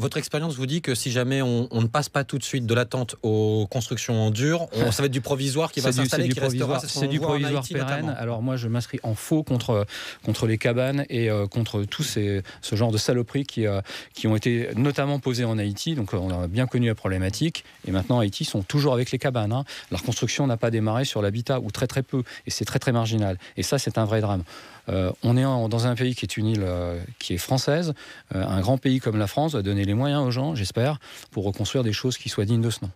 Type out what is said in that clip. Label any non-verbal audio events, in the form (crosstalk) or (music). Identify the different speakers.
Speaker 1: votre expérience vous dit que si jamais on, ne passe pas tout de suite de l'attente aux constructions en dur, on,
Speaker 2: ça va être du provisoire qui (laughs) va s'installer, qui restera. C'est du provisoire pérenne.
Speaker 3: Alors moi, je m'inscris en faux contre, contre les cabanes et euh, contre tout ce genre de saloperies qui, euh, qui ont été notamment posées en Haïti. Donc euh, on a bien connu la problématique. Et maintenant, Haïti sont toujours avec les cabanes. Hein. La reconstruction n'a pas démarré sur l'habitat ou très très peu. Et c'est très très marginal. Et ça, c'est un vrai drame. Euh, on est dans un pays qui est une île euh, qui est française. Euh, un grand pays comme la France doit donner les moyens aux gens, j'espère, pour reconstruire des choses qui soient dignes de ce nom.